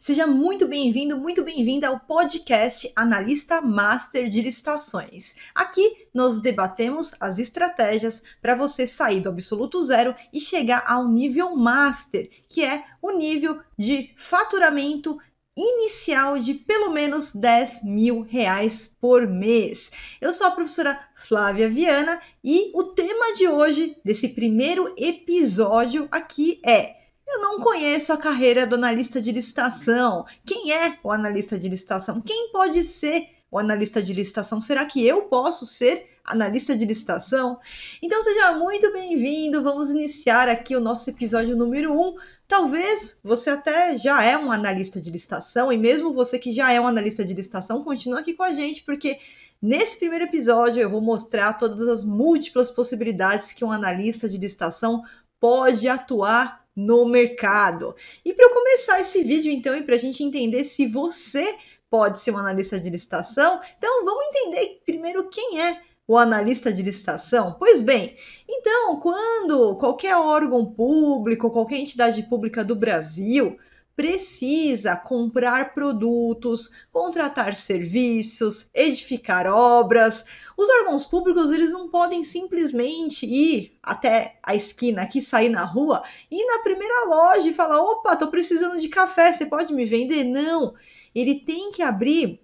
Seja muito bem-vindo, muito bem-vinda ao podcast Analista Master de Licitações. Aqui nós debatemos as estratégias para você sair do absoluto zero e chegar ao nível master, que é o nível de faturamento inicial de pelo menos 10 mil reais por mês. Eu sou a professora Flávia Viana e o tema de hoje, desse primeiro episódio aqui, é eu não conheço a carreira do analista de licitação. Quem é o analista de licitação? Quem pode ser o analista de licitação? Será que eu posso ser analista de licitação? Então seja muito bem-vindo. Vamos iniciar aqui o nosso episódio número 1. Um. Talvez você até já é um analista de licitação e mesmo você que já é um analista de licitação, continua aqui com a gente porque Nesse primeiro episódio, eu vou mostrar todas as múltiplas possibilidades que um analista de licitação pode atuar no mercado. E para eu começar esse vídeo, então, e para a gente entender se você pode ser um analista de licitação, então vamos entender primeiro quem é o analista de licitação? Pois bem, então, quando qualquer órgão público, qualquer entidade pública do Brasil precisa comprar produtos, contratar serviços, edificar obras. Os órgãos públicos eles não podem simplesmente ir até a esquina aqui, sair na rua e na primeira loja e falar: opa, tô precisando de café, você pode me vender? Não. Ele tem que abrir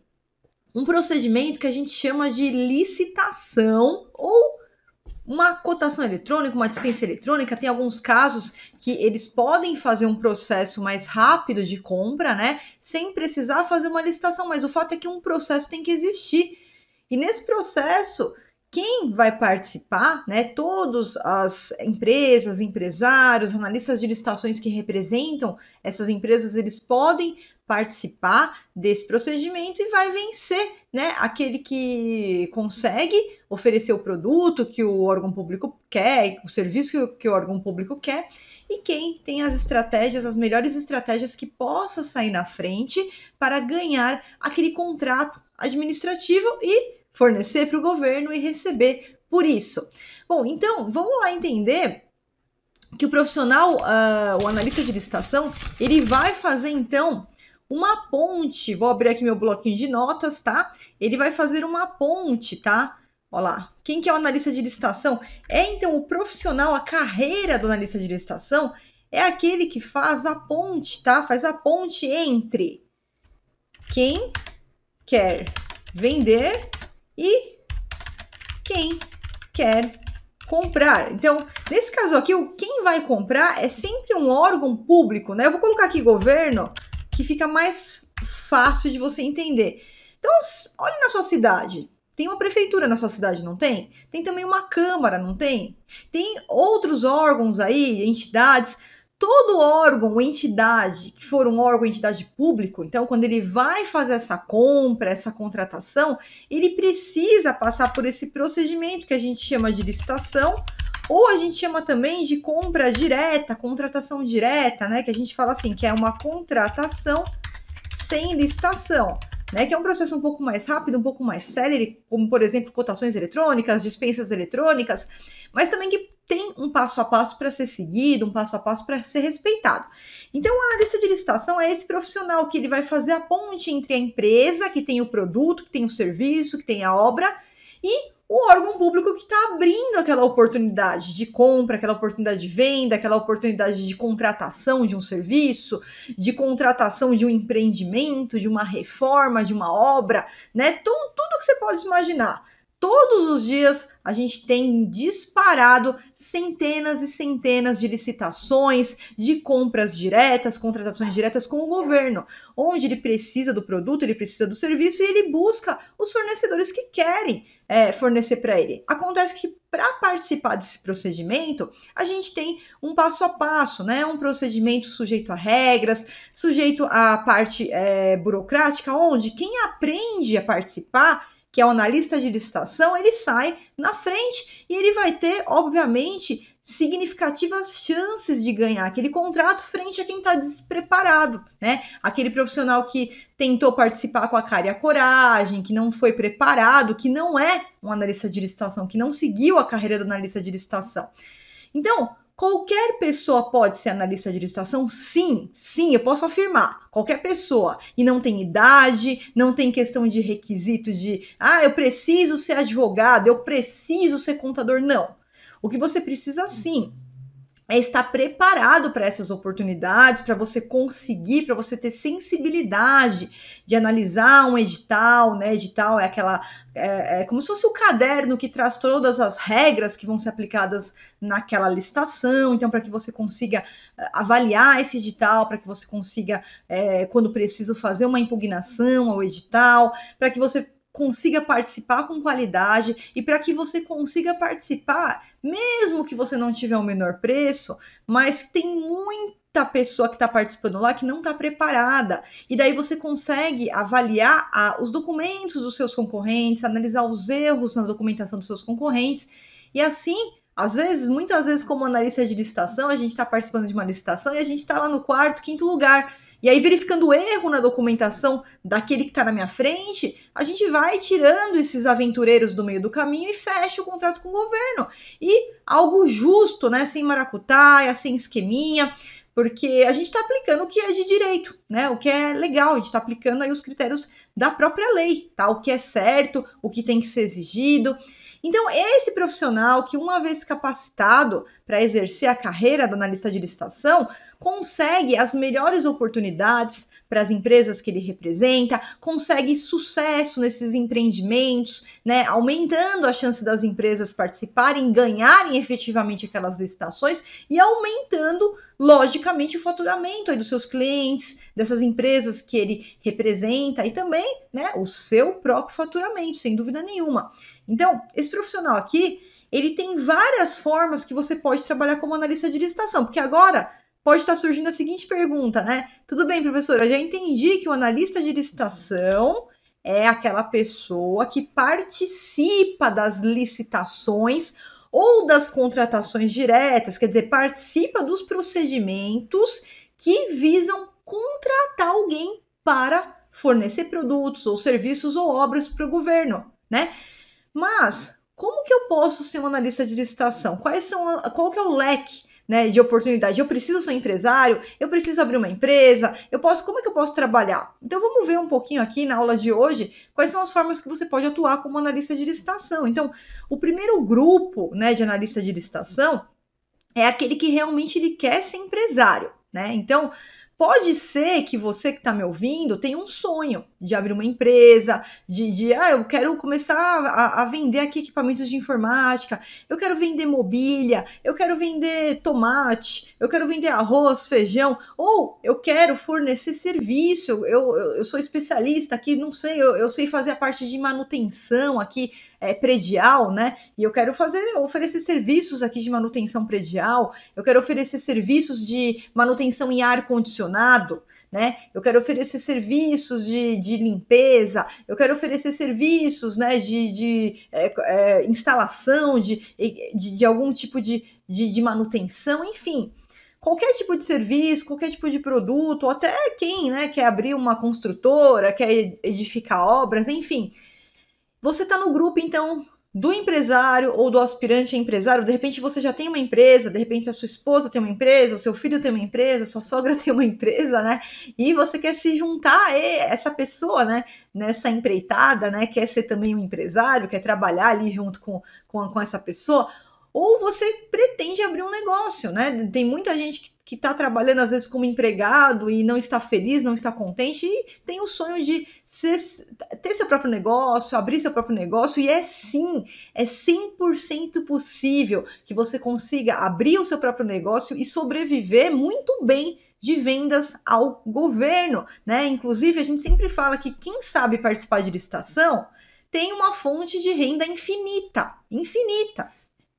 um procedimento que a gente chama de licitação ou uma cotação eletrônica, uma dispensa eletrônica, tem alguns casos que eles podem fazer um processo mais rápido de compra, né? Sem precisar fazer uma licitação, mas o fato é que um processo tem que existir. E nesse processo, quem vai participar, né? Todas as empresas, empresários, analistas de licitações que representam essas empresas, eles podem participar desse procedimento e vai vencer, né? Aquele que consegue oferecer o produto que o órgão público quer, o serviço que o órgão público quer, e quem tem as estratégias, as melhores estratégias que possa sair na frente para ganhar aquele contrato administrativo e fornecer para o governo e receber por isso. Bom, então vamos lá entender que o profissional, uh, o analista de licitação, ele vai fazer então uma ponte. Vou abrir aqui meu bloquinho de notas, tá? Ele vai fazer uma ponte, tá? Olha lá. Quem que é o analista de licitação? É então o profissional, a carreira do analista de licitação é aquele que faz a ponte, tá? Faz a ponte entre quem quer vender e quem quer comprar. Então, nesse caso aqui, o quem vai comprar é sempre um órgão público, né? Eu vou colocar aqui governo, que fica mais fácil de você entender. Então, olhe na sua cidade. Tem uma prefeitura na sua cidade, não tem? Tem também uma câmara, não tem? Tem outros órgãos aí, entidades. Todo órgão, entidade, que for um órgão, entidade público, então quando ele vai fazer essa compra, essa contratação, ele precisa passar por esse procedimento que a gente chama de licitação ou a gente chama também de compra direta, contratação direta, né? Que a gente fala assim, que é uma contratação sem licitação. Né, que é um processo um pouco mais rápido, um pouco mais célere, como por exemplo cotações eletrônicas, dispensas eletrônicas, mas também que tem um passo a passo para ser seguido, um passo a passo para ser respeitado. Então, o analista de licitação é esse profissional que ele vai fazer a ponte entre a empresa que tem o produto, que tem o serviço, que tem a obra e o órgão público que está abrindo aquela oportunidade de compra, aquela oportunidade de venda, aquela oportunidade de contratação de um serviço, de contratação de um empreendimento, de uma reforma, de uma obra, né? Tudo, então, tudo que você pode imaginar todos os dias a gente tem disparado centenas e centenas de licitações, de compras diretas, contratações diretas com o governo, onde ele precisa do produto, ele precisa do serviço e ele busca os fornecedores que querem é, fornecer para ele. Acontece que para participar desse procedimento, a gente tem um passo a passo, né? Um procedimento sujeito a regras, sujeito à parte é, burocrática, onde quem aprende a participar que é o analista de licitação, ele sai na frente e ele vai ter, obviamente, significativas chances de ganhar aquele contrato frente a quem está despreparado, né? Aquele profissional que tentou participar com a cara e a coragem, que não foi preparado, que não é um analista de licitação, que não seguiu a carreira do analista de licitação. Então, Qualquer pessoa pode ser analista de licitação? Sim, sim, eu posso afirmar. Qualquer pessoa. E não tem idade, não tem questão de requisito de, ah, eu preciso ser advogado, eu preciso ser contador. Não. O que você precisa, sim, é estar preparado para essas oportunidades, para você conseguir, para você ter sensibilidade de analisar um edital, né? Edital é aquela. É, é como se fosse o caderno que traz todas as regras que vão ser aplicadas naquela licitação. Então, para que você consiga eh, avaliar esse edital, para que você consiga, é, quando preciso, fazer uma impugnação ao edital, para que você consiga participar com qualidade e para que você consiga participar mesmo que você não tiver o menor preço, mas tem muita pessoa que está participando lá que não está preparada. E daí você consegue avaliar a, os documentos dos seus concorrentes, analisar os erros na documentação dos seus concorrentes, e assim às vezes, muitas vezes, como analista de licitação, a gente está participando de uma licitação e a gente está lá no quarto, quinto lugar. E aí, verificando o erro na documentação daquele que está na minha frente, a gente vai tirando esses aventureiros do meio do caminho e fecha o contrato com o governo. E algo justo, né? Sem maracutaia, sem esqueminha porque a gente está aplicando o que é de direito, né? O que é legal, a gente está aplicando aí os critérios da própria lei, tá? O que é certo, o que tem que ser exigido. Então, é esse profissional que, uma vez capacitado para exercer a carreira do analista de licitação, consegue as melhores oportunidades para as empresas que ele representa, consegue sucesso nesses empreendimentos, né, aumentando a chance das empresas participarem, ganharem efetivamente aquelas licitações e aumentando, logicamente, o faturamento dos seus clientes, dessas empresas que ele representa e também né, o seu próprio faturamento, sem dúvida nenhuma. Então, esse profissional aqui, ele tem várias formas que você pode trabalhar como analista de licitação, porque agora pode estar surgindo a seguinte pergunta, né? Tudo bem, professora, já entendi que o analista de licitação é aquela pessoa que participa das licitações ou das contratações diretas, quer dizer, participa dos procedimentos que visam contratar alguém para fornecer produtos ou serviços ou obras para o governo, né? Mas como que eu posso ser um analista de licitação? Quais são qual que é o leque né, de oportunidade. Eu preciso ser empresário, eu preciso abrir uma empresa, eu posso, como é que eu posso trabalhar? Então vamos ver um pouquinho aqui na aula de hoje quais são as formas que você pode atuar como analista de licitação. Então, o primeiro grupo né, de analista de licitação é aquele que realmente ele quer ser empresário. Né? Então, Pode ser que você que está me ouvindo tenha um sonho de abrir uma empresa, de, de ah, eu quero começar a, a, vender aqui equipamentos de informática, eu quero vender mobília, eu quero vender tomate, eu quero vender arroz, feijão, ou eu quero fornecer serviço, eu, eu, eu sou especialista aqui, não sei, eu, eu sei fazer a parte de manutenção aqui é, predial, né? E eu quero fazer, oferecer serviços aqui de manutenção predial, eu quero oferecer serviços de manutenção em ar condicionado ar-condicionado, né? Eu quero oferecer serviços de, de limpeza, eu quero oferecer serviços né, de, de é, é, instalação de, de, de, algum tipo de, de, de manutenção, enfim qualquer tipo de serviço, qualquer tipo de produto, até quem né, quer abrir uma construtora, quer edificar obras, enfim. Você está no grupo, então do empresário ou do aspirante a empresário, de repente você já tem uma empresa, de repente a sua esposa tem uma empresa, o seu filho tem uma empresa, a sua sogra tem uma empresa, né? E você quer se juntar a essa pessoa, né? Nessa empreitada, né? Quer ser também um empresário, quer trabalhar ali junto com, com, com essa pessoa. Ou você pretende abrir um negócio, né? Tem muita gente que que está trabalhando às vezes como empregado e não está feliz, não está contente e tem o sonho de ser, ter seu próprio negócio, abrir seu próprio negócio e é sim, é 100% possível que você consiga abrir o seu próprio negócio e sobreviver muito bem de vendas ao governo, né? Inclusive a gente sempre fala que quem sabe participar de licitação tem uma fonte de renda infinita, infinita.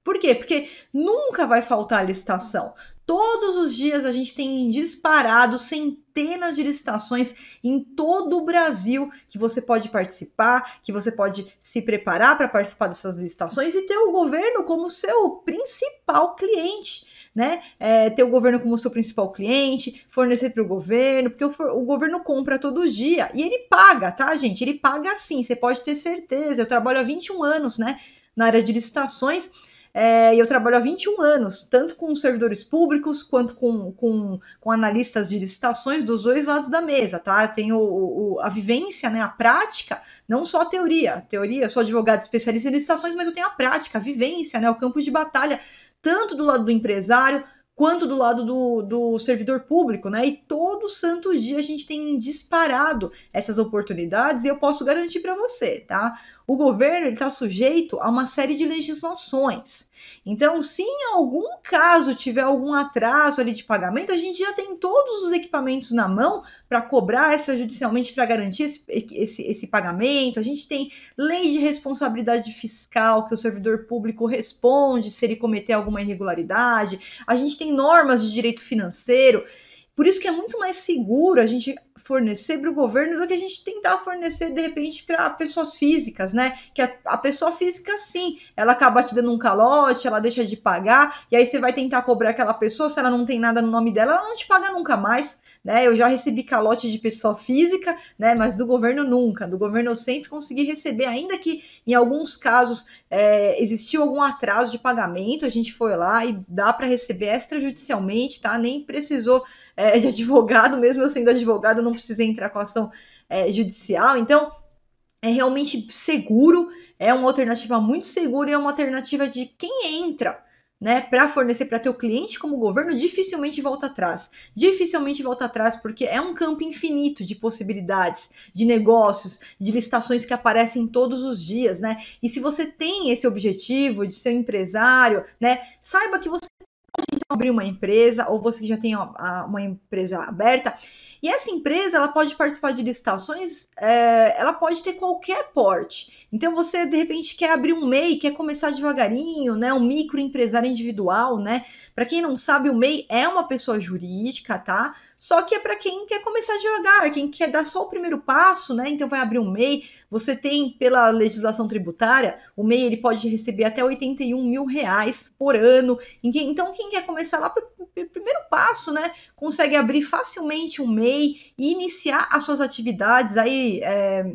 Por quê? Porque nunca vai faltar licitação, Todos os dias a gente tem disparado centenas de licitações em todo o Brasil que você pode participar, que você pode se preparar para participar dessas licitações e ter o governo como seu principal cliente. Né? É, ter o governo como seu principal cliente, fornecer para o governo, porque o, o, governo compra todo dia e ele paga, tá, gente? Ele paga sim, você pode ter certeza. Eu trabalho há 21 anos, né, na área de licitações é, eu trabalho há 21 anos, tanto com servidores públicos quanto com, com, com analistas de licitações dos dois lados da mesa, tá? Eu tenho o, o, a vivência, né, a prática, não só a teoria. A teoria, eu sou advogado especialista em licitações, mas eu tenho a prática, a vivência, né, o campo de batalha, tanto do lado do empresário quanto do lado do, do, servidor público, né? E todo santo dia a gente tem disparado essas oportunidades e eu posso garantir para você, tá? o governo está sujeito a uma série de legislações. Então, se em algum caso tiver algum atraso ali de pagamento, a gente já tem todos os equipamentos na mão para cobrar extrajudicialmente para garantir esse, esse, esse, pagamento. A gente tem lei de responsabilidade fiscal que o servidor público responde se ele cometer alguma irregularidade. A gente tem normas de direito financeiro. Por isso que é muito mais seguro a gente fornecer para o governo do que a gente tentar fornecer de repente para pessoas físicas, né? Que a, a, pessoa física sim, ela acaba te dando um calote, ela deixa de pagar, e aí você vai tentar cobrar aquela pessoa, se ela não tem nada no nome dela, ela não te paga nunca mais né? Eu já recebi calote de pessoa física, né? Mas do governo nunca. Do governo eu sempre consegui receber, ainda que em alguns casos é, existiu algum atraso de pagamento, a gente foi lá e dá para receber extrajudicialmente, tá? Nem precisou é, de advogado, mesmo eu sendo advogado, não precisei entrar com ação é, judicial. Então, é realmente seguro, é uma alternativa muito segura e é uma alternativa de quem entra né, para fornecer para teu cliente como governo, dificilmente volta atrás. Dificilmente volta atrás porque é um campo infinito de possibilidades, de negócios, de licitações que aparecem todos os dias, né? E se você tem esse objetivo de ser um empresário, né, saiba que você pode então, abrir uma empresa ou você que já tem uma empresa aberta e essa empresa, ela pode participar de licitações, é, ela pode ter qualquer porte. Então, você, de repente, quer abrir um MEI, quer começar devagarinho, né? Um microempresário individual, né? Para quem não sabe, o MEI é uma pessoa jurídica, tá? Só que é para quem quer começar devagar, quem quer dar só o primeiro passo, né? Então, vai abrir um MEI. Você tem, pela legislação tributária, o MEI ele pode receber até 81 mil reais por ano. Então, quem quer começar lá primeiro passo, né? Consegue abrir facilmente um MEI e iniciar as suas atividades aí é,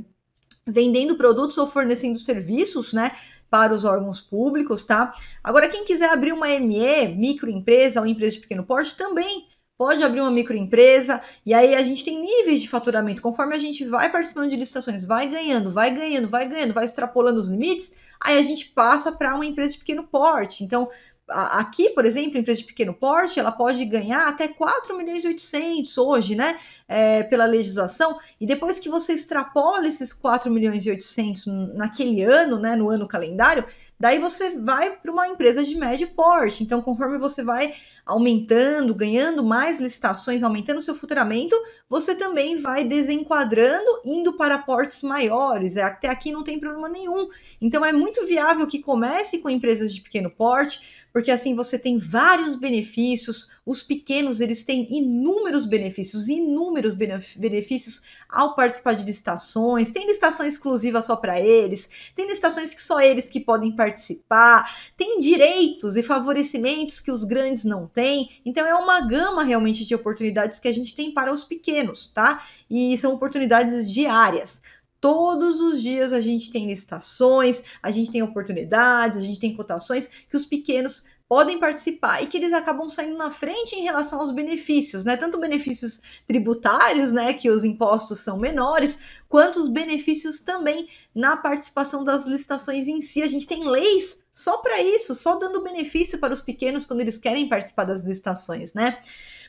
vendendo produtos ou fornecendo serviços, né? Para os órgãos públicos, tá? Agora, quem quiser abrir uma ME, microempresa ou empresa de pequeno porte, também pode abrir uma microempresa, e aí a gente tem níveis de faturamento. Conforme a gente vai participando de licitações, vai ganhando, vai ganhando, vai ganhando, vai extrapolando os limites, aí a gente passa para uma empresa de pequeno porte. Então, Aqui, por exemplo, a empresa de pequeno porte, ela pode ganhar até 4 milhões e 800 hoje, né, é, pela legislação, e depois que você extrapola esses 4 milhões e 800 naquele ano, né, no ano calendário, daí você vai para uma empresa de médio porte. Então, conforme você vai aumentando, ganhando mais licitações, aumentando seu faturamento, você também vai desenquadrando, indo para portes maiores. É, até aqui não tem problema nenhum. Então, é muito viável que comece com empresas de pequeno porte porque assim você tem vários benefícios, os pequenos eles têm inúmeros benefícios, inúmeros benefícios ao participar de licitações, tem licitação exclusiva só para eles, tem licitações que só eles que podem participar, tem direitos e favorecimentos que os grandes não têm, então é uma gama realmente de oportunidades que a gente tem para os pequenos, tá? E são oportunidades diárias. Todos os dias a gente tem licitações, a gente tem oportunidades, a gente tem cotações que os pequenos podem participar e que eles acabam saindo na frente em relação aos benefícios, né? Tanto benefícios tributários, né, que os impostos são menores, quanto os benefícios também na participação das licitações em si. A gente tem leis só para isso, só dando benefício para os pequenos quando eles querem participar das licitações, né?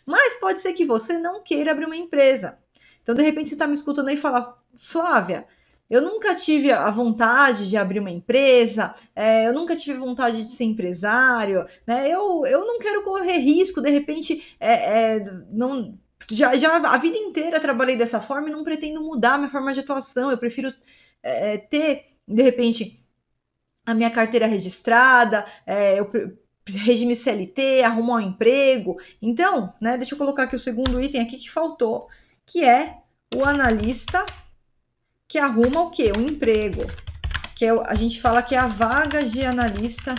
Mas pode ser que você não queira abrir uma empresa. Então, de repente, você está me escutando aí e fala, Flávia, eu nunca tive a vontade de abrir uma empresa, é, eu nunca tive vontade de ser empresário, né? Eu, eu não quero correr risco, de repente, é, é, não. Já, já a vida inteira trabalhei dessa forma e não pretendo mudar minha forma de atuação. Eu prefiro é, é, ter, de repente, a minha carteira registrada, é, eu regime CLT, arrumar um emprego. Então, né, deixa eu colocar aqui o segundo item aqui que faltou, que é o analista que arruma o quê? Um emprego. Que é, a gente fala que é a vaga de analista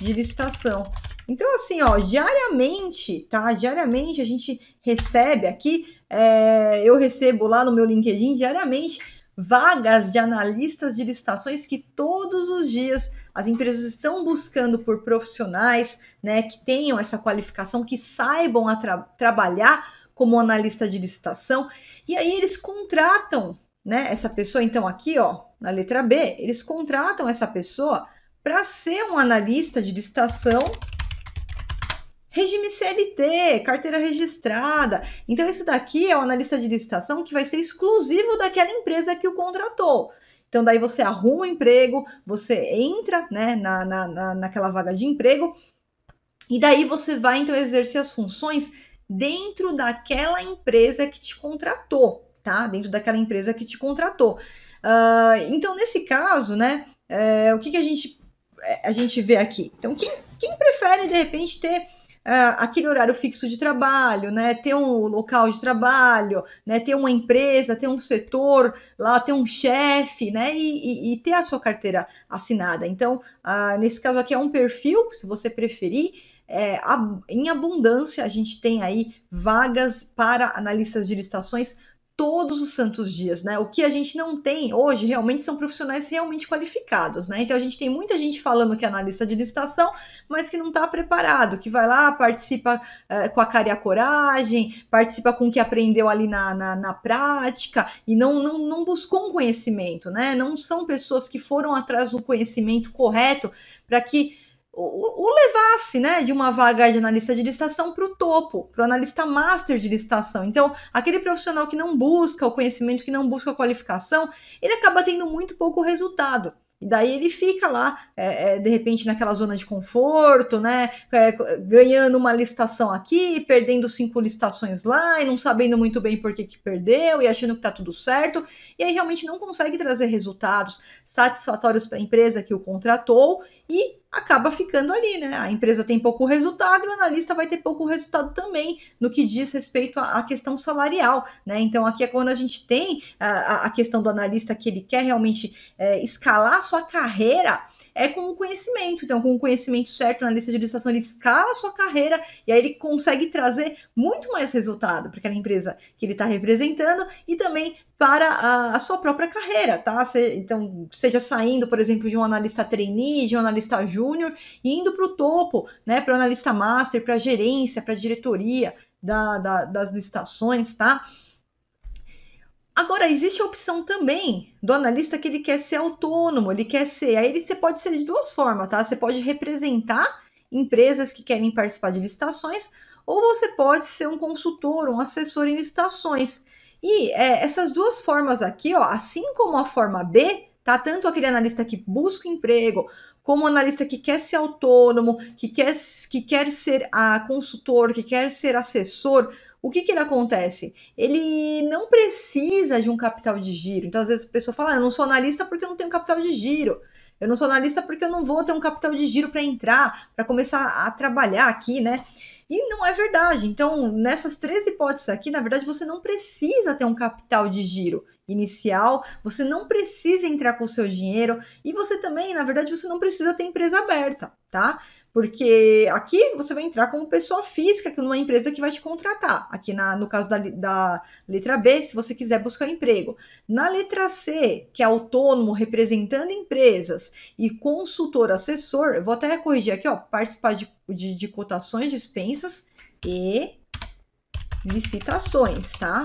de licitação. Então, assim, ó, diariamente, tá? Diariamente a gente recebe aqui, é, eu recebo lá no meu LinkedIn diariamente vagas de analistas de licitações que todos os dias as empresas estão buscando por profissionais, né, que tenham essa qualificação, que saibam tra trabalhar como analista de licitação, e aí eles contratam, né, essa pessoa, então aqui, ó, na letra B, eles contratam essa pessoa para ser um analista de licitação regime CLT, carteira registrada. Então, isso daqui é o analista de licitação que vai ser exclusivo daquela empresa que o contratou. Então, daí você arruma um emprego, você entra né, na, na, naquela vaga de emprego, e daí você vai, então, exercer as funções dentro daquela empresa que te contratou, tá? Dentro daquela empresa que te contratou. Uh, então, nesse caso, né, eh, o que, que a, gente, eh, a gente vê aqui? Então, quem, quem prefere, de repente, ter Uh, aquele horário fixo de trabalho, né? Ter um local de trabalho, né? Ter uma empresa, ter um setor lá, ter um chefe, né? E, e, e ter a sua carteira assinada. Então, uh, nesse caso aqui é um perfil, se você preferir é, em abundância, a gente tem aí vagas para analistas de licitações todos os santos dias, né? O que a gente não tem hoje realmente são profissionais realmente qualificados, né? Então a gente tem muita gente falando que é analista de licitação, mas que não está preparado, que vai lá, participa é, com a cara e a coragem, participa com o que aprendeu ali na, na, na, prática e não, não, não buscou um conhecimento, né? Não são pessoas que foram atrás do conhecimento correto para que o, levasse né, de uma vaga de analista de licitação para o topo, para o analista master de licitação. Então, aquele profissional que não busca o conhecimento, que não busca a qualificação, ele acaba tendo muito pouco resultado. E daí ele fica lá, é, é, de repente, naquela zona de conforto, né? É, ganhando uma licitação aqui, perdendo cinco licitações lá, e não sabendo muito bem por que, que perdeu, e achando que tá tudo certo, e aí realmente não consegue trazer resultados satisfatórios para a empresa que o contratou, e acaba ficando ali, né? A empresa tem pouco resultado e o analista vai ter pouco resultado também no que diz respeito à questão salarial, né? Então aqui é quando a gente tem a, a questão do analista que ele quer realmente é, escalar sua carreira é com o conhecimento. Então, com o conhecimento certo na lista de licitação, ele escala a sua carreira e aí ele consegue trazer muito mais resultado para aquela empresa que ele está representando e também para a, a, sua própria carreira, tá? Se, então, seja saindo, por exemplo, de um analista trainee, de um analista júnior, indo para o topo, né? Para o analista master, para gerência, para diretoria da, da, das licitações, tá? Agora, existe a opção também do analista que ele quer ser autônomo, ele quer ser. Aí você pode ser de duas formas, tá? Você pode representar empresas que querem participar de licitações, ou você pode ser um consultor, um assessor em licitações. E é, essas duas formas aqui, ó, assim como a forma B, tá? Tanto aquele analista que busca emprego, como analista que quer ser autônomo, que quer, que quer ser a consultor, que quer ser assessor, o que, que ele acontece? Ele não precisa de um capital de giro. Então, às vezes, a pessoa fala: ah, eu não sou analista porque eu não tenho capital de giro. Eu não sou analista porque eu não vou ter um capital de giro para entrar, para começar a trabalhar aqui, né? E não é verdade. Então, nessas três hipóteses aqui, na verdade, você não precisa ter um capital de giro inicial, você não precisa entrar com o seu dinheiro e você também, na verdade, você não precisa ter empresa aberta, tá? Porque aqui você vai entrar como pessoa física, que numa empresa que vai te contratar. Aqui na, no caso da, da letra B, se você quiser buscar emprego. Na letra C, que é autônomo, representando empresas e consultor assessor, vou até corrigir aqui, ó, participar de, de, de cotações, dispensas e licitações, tá?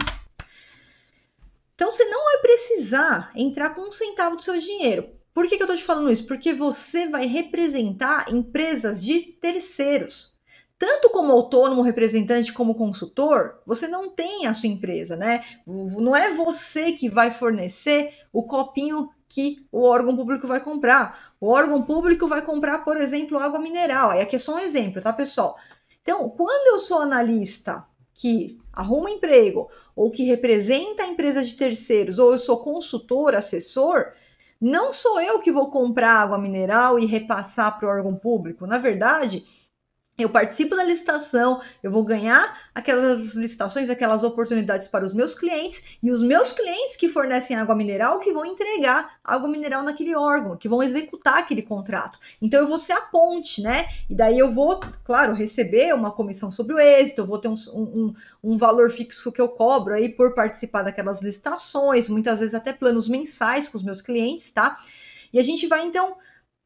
Então você não vai precisar entrar com um centavo do seu dinheiro. Por que, que eu estou te falando isso? Porque você vai representar empresas de terceiros. Tanto como autônomo, representante, como consultor, você não tem a sua empresa, né? Não é você que vai fornecer o copinho que o órgão público vai comprar. O órgão público vai comprar, por exemplo, água mineral. Aí aqui é só um exemplo, tá, pessoal? Então, quando eu sou analista que arruma emprego ou que representa a empresa de terceiros, ou eu sou consultor, assessor, não sou eu que vou comprar água mineral e repassar para o órgão público. Na verdade, eu participo da licitação, eu vou ganhar aquelas licitações, aquelas oportunidades para os meus clientes e os meus clientes que fornecem água mineral que vão entregar água mineral naquele órgão, que vão executar aquele contrato. Então eu vou ser a ponte, né? E daí eu vou, claro, receber uma comissão sobre o êxito, eu vou ter um, um, um valor fixo que eu cobro aí por participar daquelas licitações, muitas vezes até planos mensais com os meus clientes, tá? E a gente vai então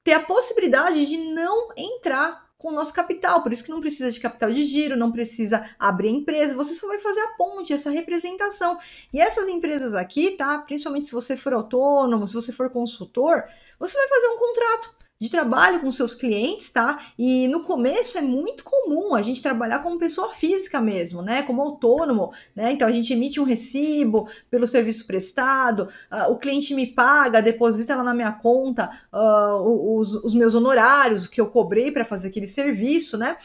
ter a possibilidade de não entrar com o nosso capital, por isso que não precisa de capital de giro, não precisa abrir empresa, você só vai fazer a ponte, essa representação. E essas empresas aqui, tá? Principalmente se você for autônomo, se você for consultor, você vai fazer um contrato de trabalho com seus clientes, tá? E no começo é muito comum a gente trabalhar como pessoa física mesmo, né? Como autônomo, né? Então a gente emite um recibo pelo serviço prestado, uh, o cliente me paga, deposita lá na minha conta uh, os, os meus honorários, o que eu cobrei para fazer aquele serviço, né?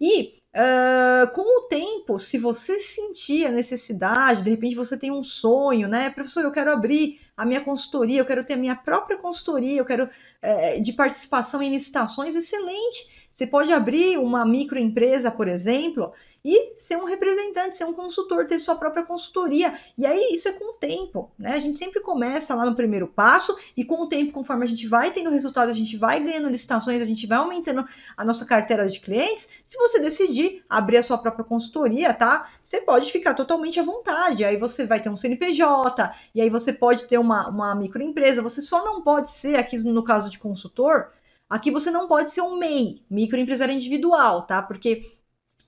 E Uh, com o tempo, se você sentir a necessidade, de repente você tem um sonho, né? Professor, eu quero abrir a minha consultoria, eu quero ter a minha própria consultoria, eu quero é, de participação em licitações, excelente. Você pode abrir uma microempresa, por exemplo, e ser um representante, ser um consultor, ter sua própria consultoria. E aí isso é com o tempo, né? A gente sempre começa lá no primeiro passo e com o tempo, conforme a gente vai tendo resultado, a gente vai ganhando licitações, a gente vai aumentando a nossa carteira de clientes. Se você decidir abrir a sua própria consultoria, tá? Você pode ficar totalmente à vontade. Aí você vai ter um CNPJ, e aí você pode ter uma, uma microempresa. Você só não pode ser, aqui no caso de consultor, Aqui você não pode ser um MEI, microempresário individual, tá? Porque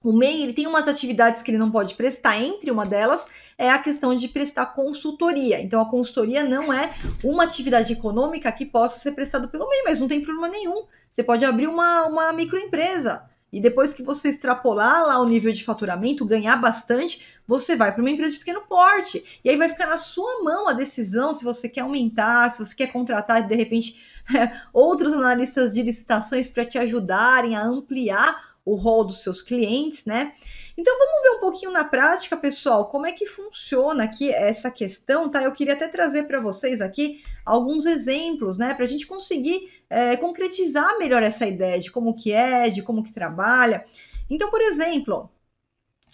o MEI ele tem umas atividades que ele não pode prestar, entre uma delas é a questão de prestar consultoria. Então, a consultoria não é uma atividade econômica que possa ser prestada pelo MEI, mas não tem problema nenhum. Você pode abrir uma, uma microempresa. E depois que você extrapolar lá o nível de faturamento, ganhar bastante, você vai para uma empresa de pequeno porte. E aí vai ficar na sua mão a decisão se você quer aumentar, se você quer contratar de repente outros analistas de licitações para te ajudarem a ampliar o rol dos seus clientes, né? Então vamos ver um pouquinho na prática, pessoal, como é que funciona aqui essa questão, tá? Eu queria até trazer para vocês aqui alguns exemplos, né, para a gente conseguir é, concretizar melhor essa ideia de como que é, de como que trabalha. Então, por exemplo,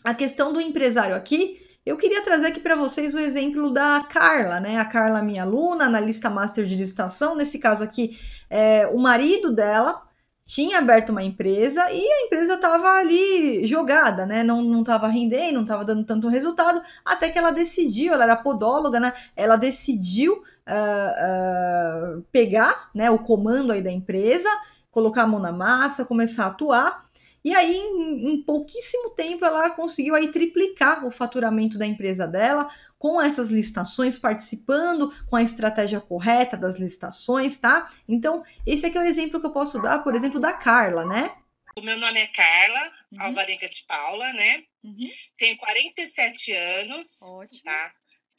a questão do empresário aqui eu queria trazer aqui para vocês o exemplo da Carla, né? A Carla, minha aluna, analista master de licitação. Nesse caso aqui, é, o marido dela tinha aberto uma empresa e a empresa estava ali jogada, né? Não estava rendendo, não estava dando tanto resultado, até que ela decidiu, ela era podóloga, né? Ela decidiu uh, uh, pegar né, o comando aí da empresa, colocar a mão na massa, começar a atuar e aí, em, em, pouquíssimo tempo, ela conseguiu aí triplicar o faturamento da empresa dela com essas listações, participando com a estratégia correta das listações, tá? Então, esse aqui é o exemplo que eu posso dar, por exemplo, da Carla, né? O meu nome é Carla uhum. Alvarenga de Paula, né? Uhum. Tenho 47 anos, Ótimo. tá?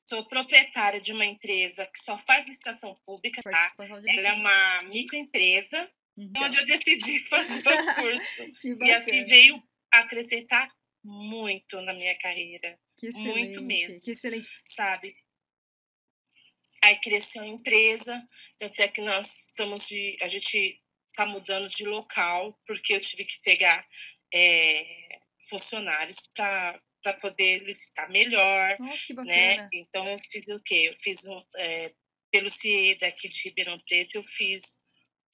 Sou proprietária de uma empresa que só faz licitação pública, tá? Ela é uma microempresa, Uhum. onde eu decidi fazer o curso. e assim veio acrescentar muito na minha carreira. muito mesmo. Que excelente. Sabe? Aí cresceu a empresa, tanto é que nós estamos de. A gente está mudando de local, porque eu tive que pegar é, funcionários para para poder licitar melhor, Nossa, né? Então eu fiz o quê? Eu fiz um é, pelo CIE daqui de Ribeirão Preto, eu fiz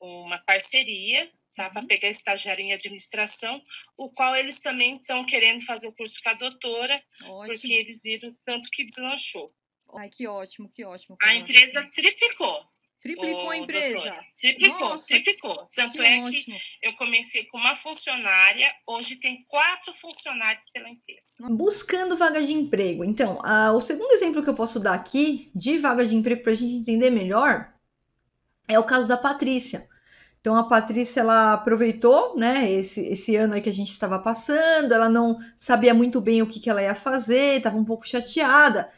uma parceria tá, para uhum. pegar estagiário em administração, o qual eles também estão querendo fazer o curso com a doutora, ótimo. porque eles viram tanto que deslanchou. Ai, que ótimo, que ótimo. A empresa triplicou. Triplicou a empresa. Doutora. Triplicou, Nossa, triplicou. Tanto é que é ótimo. que eu comecei com uma funcionária, hoje tem quatro funcionários pela empresa. Buscando vaga de emprego. Então, a, o segundo exemplo que eu posso dar aqui de vaga de emprego para a gente entender melhor é o caso da Patrícia. Então a Patrícia ela aproveitou, né, esse, esse ano aí que a gente estava passando, ela não sabia muito bem o que, que ela ia fazer, estava um pouco chateada.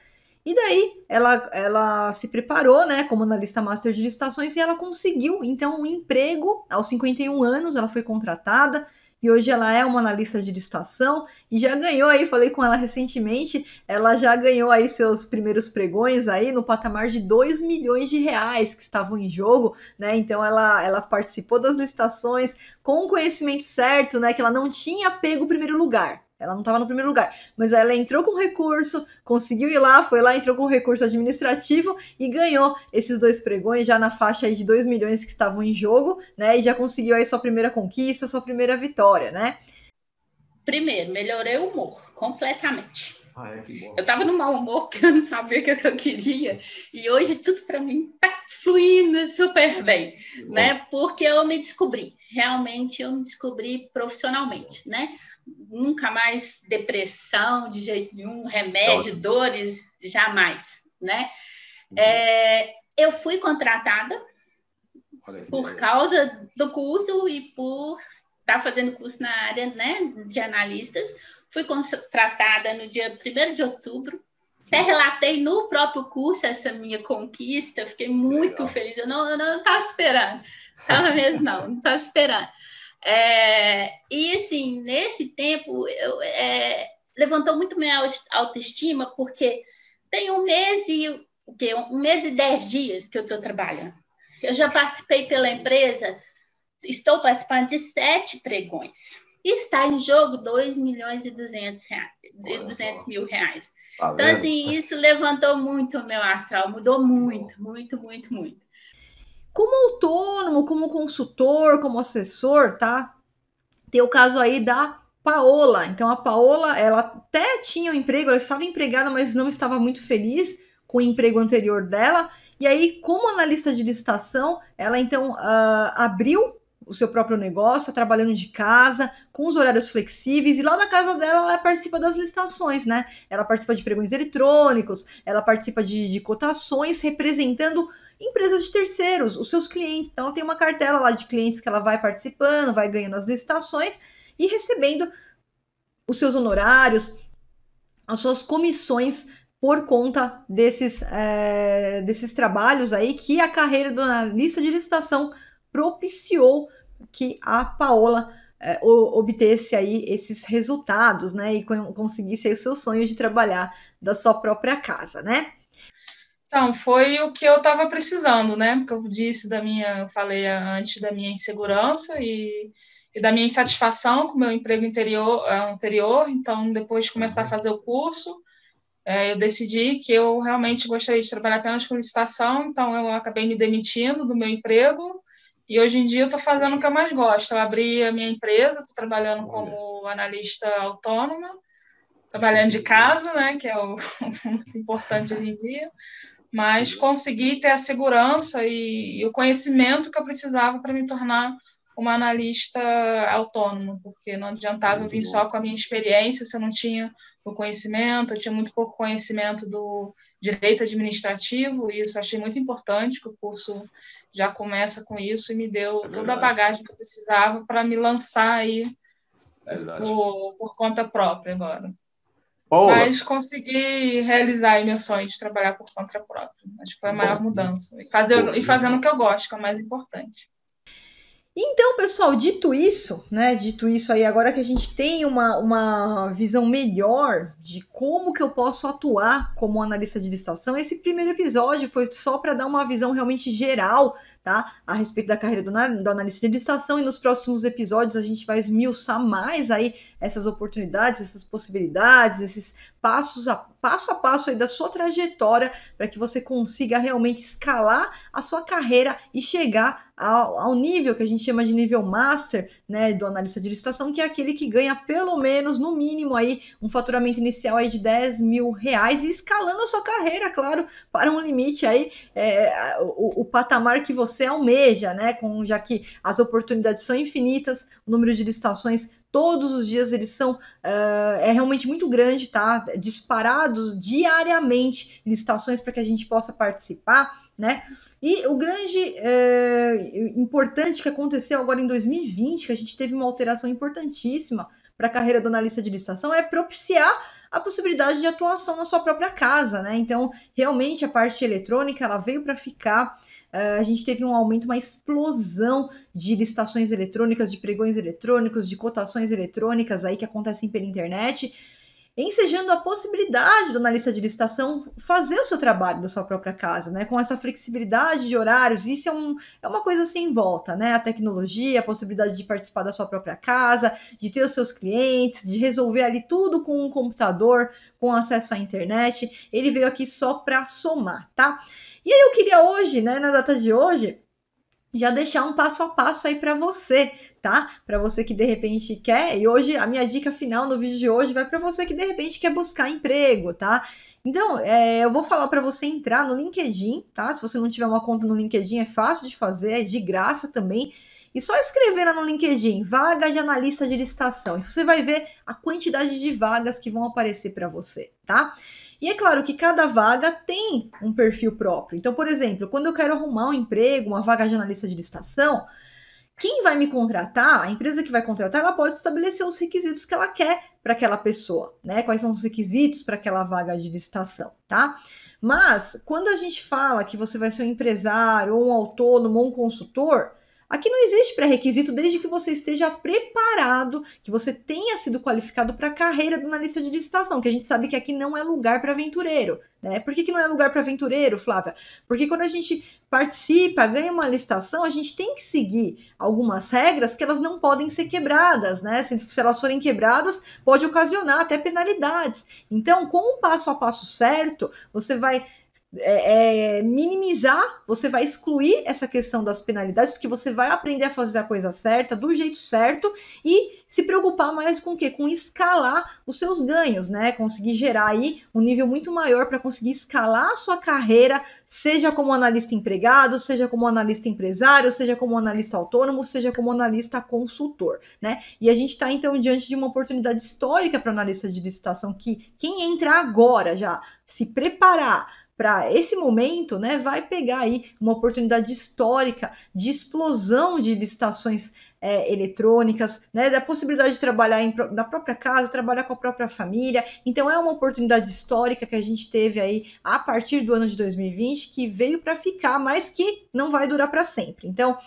E daí ela, ela se preparou, né, como analista master de licitações e ela conseguiu então um emprego aos 51 anos, ela foi contratada e hoje ela é uma analista de licitação e já ganhou aí, falei com ela recentemente, ela já ganhou aí seus primeiros pregões aí no patamar de 2 milhões de reais que estavam em jogo, né? Então ela, ela participou das licitações com o conhecimento certo, né? Que ela não tinha pego o primeiro lugar. Ela não estava no primeiro lugar, mas ela entrou com recurso, conseguiu ir lá, foi lá, entrou com recurso administrativo e ganhou esses dois pregões já na faixa de 2 milhões que estavam em jogo, né? E já conseguiu aí sua primeira conquista, sua primeira vitória, né? Primeiro, melhorei o humor completamente. Ah, é, eu tava no mau humor porque eu não sabia o que eu queria. E hoje tudo para mim tá fluindo super bem, né? Porque eu me descobri. Realmente eu me descobri profissionalmente, né? nunca mais depressão de jeito nenhum, remédio, dores, jamais, né? Uhum. É, eu fui contratada por causa do curso e por estar tá fazendo curso na área né, de analistas. Fui contratada no dia 1 de outubro. Uhum. Até relatei no próprio curso essa minha conquista, fiquei muito Legal. feliz. Eu não estava não, tava esperando, estava mesmo não, não estava esperando. É, e assim, nesse tempo, eu, é, levantou muito minha autoestima, porque tem um mês e o quê? Um mês e dez dias que eu estou trabalhando. Eu já participei pela empresa, estou participando de sete pregões. E está em jogo 2 milhões e 200, reais, 200 mil reais. Tá então, assim, isso levantou muito o meu astral, mudou muito, muito, muito, muito como autônomo, como consultor, como assessor, tá? Tem o caso aí da Paola. Então a Paola, ela até tinha um emprego, ela estava empregada, mas não estava muito feliz com o emprego anterior dela. E aí, como analista de licitação, ela então uh, abriu o seu próprio negócio, trabalhando de casa, com os horários flexíveis, e lá na casa dela ela participa das licitações, né? Ela participa de pregões eletrônicos, ela participa de, de cotações representando empresas de terceiros, os seus clientes. Então ela tem uma cartela lá de clientes que ela vai participando, vai ganhando as licitações e recebendo os seus honorários, as suas comissões por conta desses, é, desses trabalhos aí que a carreira da lista de licitação propiciou que a Paola é, obtesse aí esses resultados, né, e conseguisse aí o seu sonho de trabalhar da sua própria casa, né? Então, foi o que eu estava precisando, né? Porque eu disse da minha, eu falei antes da minha insegurança e, e da minha insatisfação com o meu emprego interior, é, anterior. Então, depois de começar a uhum. fazer o curso, é, eu decidi que eu realmente gostaria de trabalhar apenas com licitação. Então, eu acabei me demitindo do meu emprego e hoje em dia eu estou fazendo o que eu mais gosto. Eu abri a minha empresa, estou trabalhando como analista autônoma, trabalhando de casa, né, que é o muito importante hoje em dia, mas consegui ter a segurança e, e o conhecimento que eu precisava para me tornar uma analista autônoma, porque não adiantava muito eu vir bom. só com a minha experiência, se eu não tinha o conhecimento, eu tinha muito pouco conhecimento do direito administrativo, e isso achei muito importante, que o curso já começa com isso e me deu é toda a bagagem que eu precisava para me lançar aí é por, por, conta própria agora. Mas consegui realizar meu sonho de trabalhar por conta própria. Acho que foi a maior bom, mudança. E, fazer, e fazendo o que eu gosto, que é o mais importante. Então, pessoal, dito isso, né? Dito isso aí, agora que a gente tem uma, uma visão melhor de como que eu posso atuar como analista de licitação, esse primeiro episódio foi só para dar uma visão realmente geral tá? A respeito da carreira do, do analista de estação e nos próximos episódios a gente vai esmiuçar mais aí essas oportunidades, essas possibilidades, esses passos a passo a passo aí da sua trajetória para que você consiga realmente escalar a sua carreira e chegar ao, ao nível que a gente chama de nível master né, do analista de licitação, que é aquele que ganha pelo menos, no mínimo, aí, um faturamento inicial aí de 10 mil reais e escalando a sua carreira, claro, para um limite aí, é, o, o, patamar que você almeja, né? Com, já que as oportunidades são infinitas, o número de licitações todos os dias eles são uh, é realmente muito grande, tá? Disparados diariamente licitações para que a gente possa participar, né? E o grande é, importante que aconteceu agora em 2020, que a gente teve uma alteração importantíssima para a carreira do analista de licitação, é propiciar a possibilidade de atuação na sua própria casa, né? Então, realmente a parte eletrônica ela veio para ficar. É, a gente teve um aumento, uma explosão de licitações eletrônicas, de pregões eletrônicos, de cotações eletrônicas aí que acontecem pela internet ensejando a possibilidade do analista de licitação fazer o seu trabalho da sua própria casa, né? Com essa flexibilidade de horários, isso é, um, é uma coisa assim em volta, né? A tecnologia, a possibilidade de participar da sua própria casa, de ter os seus clientes, de resolver ali tudo com um computador, com acesso à internet. Ele veio aqui só para somar, tá? E aí eu queria hoje, né, na data de hoje, já deixar um passo a passo aí para você, tá? Para você que de repente quer. E hoje a minha dica final no vídeo de hoje vai para você que de repente quer buscar emprego, tá? Então, é, eu vou falar para você entrar no LinkedIn, tá? Se você não tiver uma conta no LinkedIn, é fácil de fazer, é de graça também. E só escrever lá no LinkedIn, vaga de analista de licitação. E você vai ver a quantidade de vagas que vão aparecer para você, tá? E é claro que cada vaga tem um perfil próprio. Então, por exemplo, quando eu quero arrumar um emprego, uma vaga de analista de licitação, quem vai me contratar, a empresa que vai contratar, ela pode estabelecer os requisitos que ela quer para aquela pessoa, né? Quais são os requisitos para aquela vaga de licitação, tá? Mas quando a gente fala que você vai ser um empresário, ou um autônomo, ou um consultor, Aqui não existe pré-requisito desde que você esteja preparado, que você tenha sido qualificado para a carreira do analista de licitação, que a gente sabe que aqui não é lugar para aventureiro. Né? Por que, que não é lugar para aventureiro, Flávia? Porque quando a gente participa, ganha uma licitação, a gente tem que seguir algumas regras que elas não podem ser quebradas, né? Se, se elas forem quebradas, pode ocasionar até penalidades. Então, com o passo a passo certo, você vai é, é, minimizar, você vai excluir essa questão das penalidades, porque você vai aprender a fazer a coisa certa, do jeito certo, e se preocupar mais com o quê? Com escalar os seus ganhos, né? Conseguir gerar aí um nível muito maior para conseguir escalar a sua carreira, seja como analista empregado, seja como analista empresário, seja como analista autônomo, seja como analista consultor, né? E a gente está então diante de uma oportunidade histórica para analista de licitação que quem entra agora já se preparar para esse momento, né, vai pegar aí uma oportunidade histórica de explosão de licitações é, eletrônicas, né, da possibilidade de trabalhar em, na própria casa, trabalhar com a própria família. Então é uma oportunidade histórica que a gente teve aí a partir do ano de 2020 que veio para ficar, mas que não vai durar para sempre. Então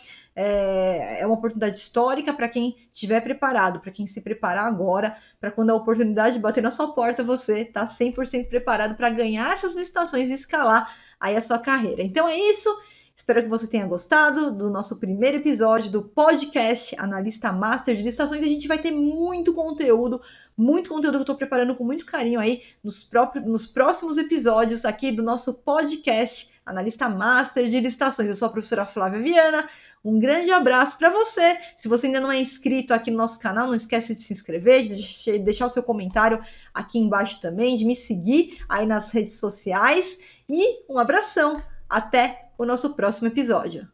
é, é uma oportunidade histórica para quem estiver preparado, para quem se preparar agora, para quando a oportunidade bater na sua porta, você tá 100% preparado para ganhar essas licitações e escalar aí a sua carreira. Então é isso. Espero que você tenha gostado do nosso primeiro episódio do podcast Analista Master de Licitações. A gente vai ter muito conteúdo, muito conteúdo que eu estou preparando com muito carinho aí nos, próprios, nos próximos episódios aqui do nosso podcast Analista Master de Licitações. Eu sou a professora Flávia Viana, um grande abraço para você. Se você ainda não é inscrito aqui no nosso canal, não esquece de se inscrever, de deixar o seu comentário aqui embaixo também, de me seguir aí nas redes sociais e um abração. Até o nosso próximo episódio.